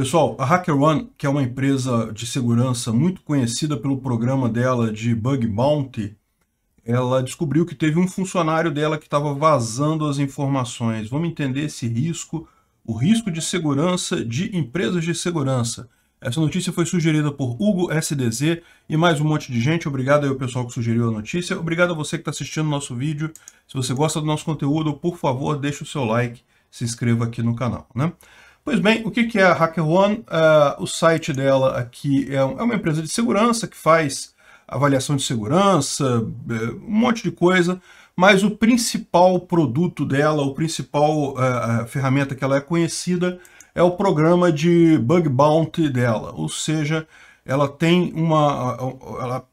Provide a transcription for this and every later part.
Pessoal, a HackerOne, que é uma empresa de segurança muito conhecida pelo programa dela de Bug Bounty, ela descobriu que teve um funcionário dela que estava vazando as informações. Vamos entender esse risco, o risco de segurança de empresas de segurança. Essa notícia foi sugerida por Hugo SDZ e mais um monte de gente. Obrigado aí ao pessoal que sugeriu a notícia. Obrigado a você que está assistindo o nosso vídeo. Se você gosta do nosso conteúdo, por favor, deixe o seu like, se inscreva aqui no canal. Né? Pois bem, o que é a HackerOne? Uh, é, o site dela aqui é, é uma empresa de segurança que faz avaliação de segurança, é, um monte de coisa, mas o principal produto dela, o principal uh, ferramenta que ela é conhecida é o programa de bug bounty dela, ou seja, ela tem uma... Ela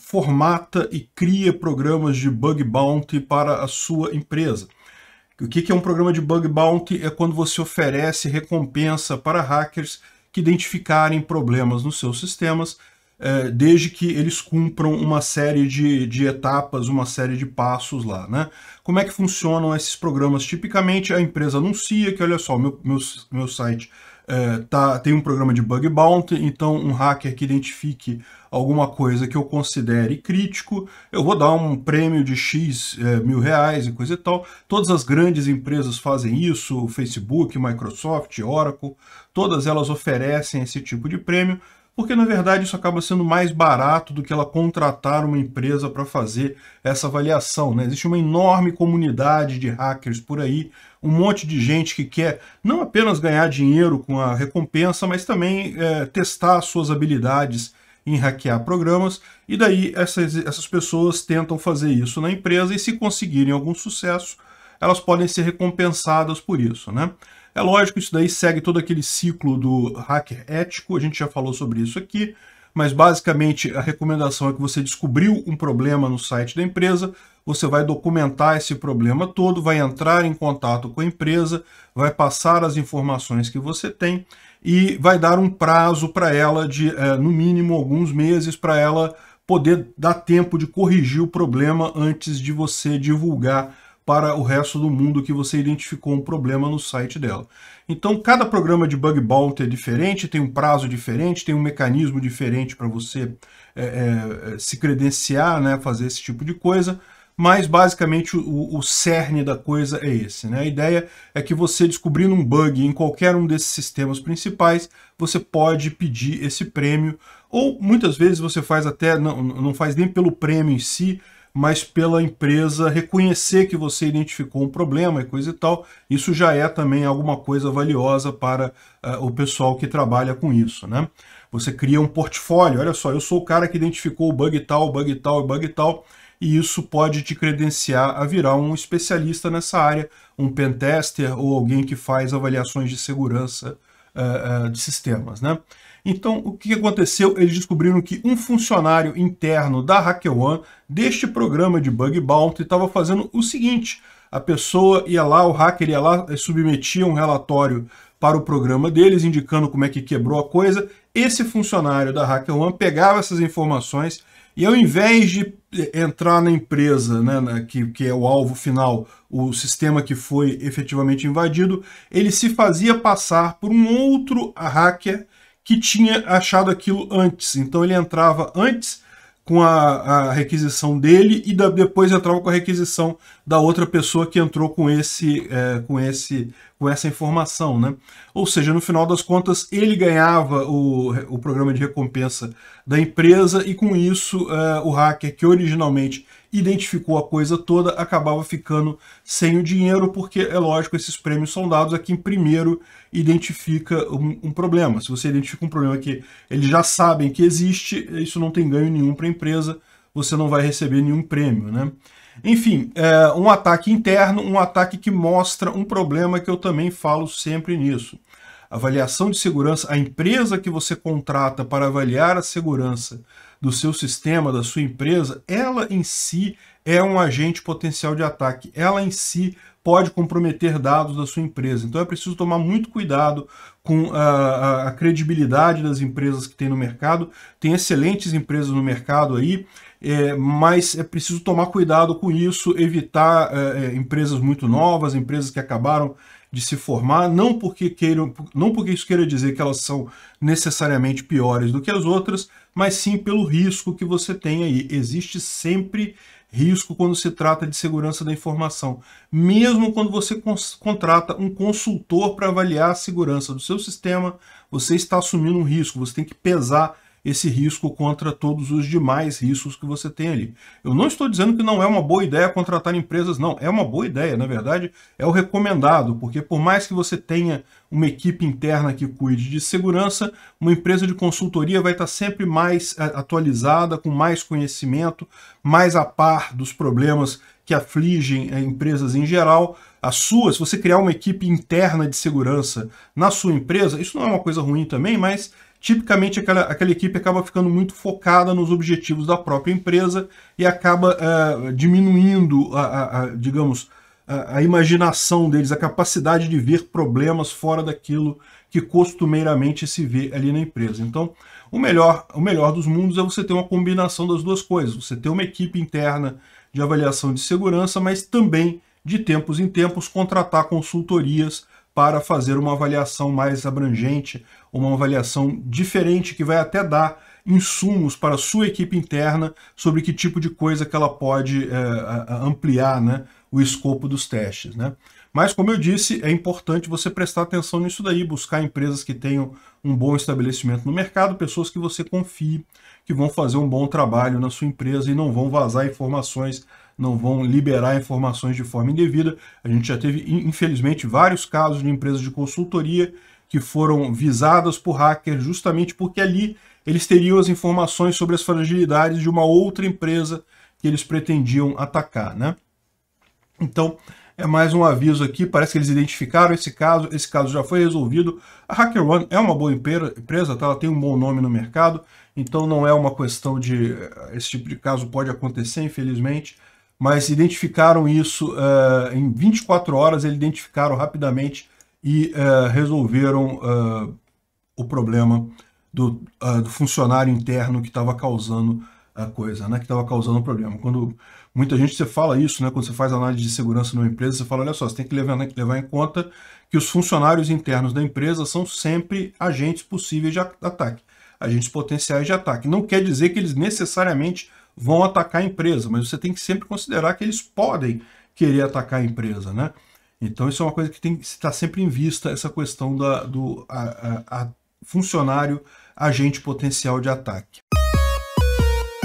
formata e cria programas de bug bounty para a sua empresa. O que é um programa de bug bounty? É quando você oferece recompensa para hackers que identificarem problemas nos seus sistemas, é, desde que eles cumpram uma série de, de etapas, uma série de passos lá. Né? Como é que funcionam esses programas? Tipicamente, a empresa anuncia que, olha só, meu, meu, meu site é, tá, tem um programa de bug bounty, então um hacker que identifique alguma coisa que eu considere crítico, eu vou dar um prêmio de X é, mil reais e coisa e tal. Todas as grandes empresas fazem isso, Facebook, Microsoft, Oracle, todas elas oferecem esse tipo de prêmio porque na verdade isso acaba sendo mais barato do que ela contratar uma empresa para fazer essa avaliação. Né? Existe uma enorme comunidade de hackers por aí, um monte de gente que quer não apenas ganhar dinheiro com a recompensa, mas também é, testar suas habilidades em hackear programas, e daí essas, essas pessoas tentam fazer isso na empresa e se conseguirem algum sucesso, elas podem ser recompensadas por isso. Né? É lógico, isso daí segue todo aquele ciclo do hacker ético, a gente já falou sobre isso aqui, mas basicamente a recomendação é que você descobriu um problema no site da empresa, você vai documentar esse problema todo, vai entrar em contato com a empresa, vai passar as informações que você tem e vai dar um prazo para ela de, é, no mínimo, alguns meses para ela poder dar tempo de corrigir o problema antes de você divulgar para o resto do mundo que você identificou um problema no site dela. Então, cada programa de bug bounty é diferente, tem um prazo diferente, tem um mecanismo diferente para você é, é, é, se credenciar, né, fazer esse tipo de coisa, mas basicamente o, o cerne da coisa é esse. Né? A ideia é que você, descobrindo um bug em qualquer um desses sistemas principais, você pode pedir esse prêmio, ou muitas vezes você faz até, não, não faz nem pelo prêmio em si, mas pela empresa reconhecer que você identificou um problema e coisa e tal, isso já é também alguma coisa valiosa para uh, o pessoal que trabalha com isso, né? Você cria um portfólio, olha só, eu sou o cara que identificou o bug tal, bug tal, bug tal, e isso pode te credenciar a virar um especialista nessa área, um pentester ou alguém que faz avaliações de segurança uh, uh, de sistemas, né? Então, o que aconteceu? Eles descobriram que um funcionário interno da HackerOne, deste programa de bug bounty, estava fazendo o seguinte. A pessoa ia lá, o hacker ia lá, eh, submetia um relatório para o programa deles, indicando como é que quebrou a coisa. Esse funcionário da HackerOne pegava essas informações e ao invés de eh, entrar na empresa, né, na, que, que é o alvo final, o sistema que foi efetivamente invadido, ele se fazia passar por um outro hacker que tinha achado aquilo antes. Então ele entrava antes com a, a requisição dele e da, depois entrava com a requisição da outra pessoa que entrou com esse, é, com esse, com essa informação, né? Ou seja, no final das contas ele ganhava o, o programa de recompensa da empresa e com isso é, o hacker que originalmente identificou a coisa toda, acabava ficando sem o dinheiro, porque, é lógico, esses prêmios são dados a quem primeiro identifica um, um problema. Se você identifica um problema que eles já sabem que existe, isso não tem ganho nenhum para a empresa, você não vai receber nenhum prêmio, né? Enfim, é um ataque interno, um ataque que mostra um problema que eu também falo sempre nisso. Avaliação de segurança, a empresa que você contrata para avaliar a segurança do seu sistema, da sua empresa, ela em si é um agente potencial de ataque. Ela em si pode comprometer dados da sua empresa. Então é preciso tomar muito cuidado com a, a, a credibilidade das empresas que tem no mercado. Tem excelentes empresas no mercado aí, é, mas é preciso tomar cuidado com isso, evitar é, é empresas muito novas, empresas que acabaram de se formar, não porque queiram, não porque isso queira dizer que elas são necessariamente piores do que as outras, mas sim pelo risco que você tem aí. Existe sempre risco quando se trata de segurança da informação, mesmo quando você contrata um consultor para avaliar a segurança do seu sistema, você está assumindo um risco, você tem que pesar esse risco contra todos os demais riscos que você tem ali. Eu não estou dizendo que não é uma boa ideia contratar empresas, não. É uma boa ideia, na verdade, é o recomendado, porque por mais que você tenha uma equipe interna que cuide de segurança, uma empresa de consultoria vai estar sempre mais é, atualizada, com mais conhecimento, mais a par dos problemas que afligem é, empresas em geral. A sua, se você criar uma equipe interna de segurança na sua empresa, isso não é uma coisa ruim também, mas tipicamente aquela, aquela equipe acaba ficando muito focada nos objetivos da própria empresa e acaba é, diminuindo, a, a, a digamos, a, a, imaginação deles, a capacidade de ver problemas fora daquilo que costumeiramente se vê ali na empresa. Então, o melhor, o melhor dos mundos é você ter uma combinação das duas coisas. Você ter uma equipe interna de avaliação de segurança, mas também, de tempos em tempos, contratar consultorias para fazer uma avaliação mais abrangente, uma avaliação diferente que vai até dar insumos para a sua equipe interna sobre que tipo de coisa que ela pode é, ampliar né, o escopo dos testes. Né? Mas, como eu disse, é importante você prestar atenção nisso daí, buscar empresas que tenham um bom estabelecimento no mercado, pessoas que você confie, que vão fazer um bom trabalho na sua empresa e não vão vazar informações não vão liberar informações de forma indevida. A gente já teve, infelizmente, vários casos de empresas de consultoria que foram visadas por hackers justamente porque ali eles teriam as informações sobre as fragilidades de uma outra empresa que eles pretendiam atacar, né? Então, é mais um aviso aqui, parece que eles identificaram esse caso, esse caso já foi resolvido. A HackerOne é uma boa empresa, tá? ela tem um bom nome no mercado, então não é uma questão de... Eh, esse tipo de caso pode acontecer, infelizmente, mas identificaram isso uh, em 24 horas, eles identificaram rapidamente e uh, resolveram uh, o problema do, do, funcionário interno que estava causando a coisa, né, que estava causando o problema. Quando muita gente você fala isso, né, quando você faz análise de segurança numa empresa, você fala, olha só, você tem que levar, né, levar em conta que os funcionários internos da empresa são sempre agentes possíveis de ataque, agentes potenciais de ataque. Não quer dizer que eles necessariamente vão atacar a empresa, mas você tem que sempre considerar que eles podem querer atacar a empresa, né? Então isso é uma coisa que tem que estar tá sempre em vista, essa questão da, do a, a, a funcionário agente potencial de ataque.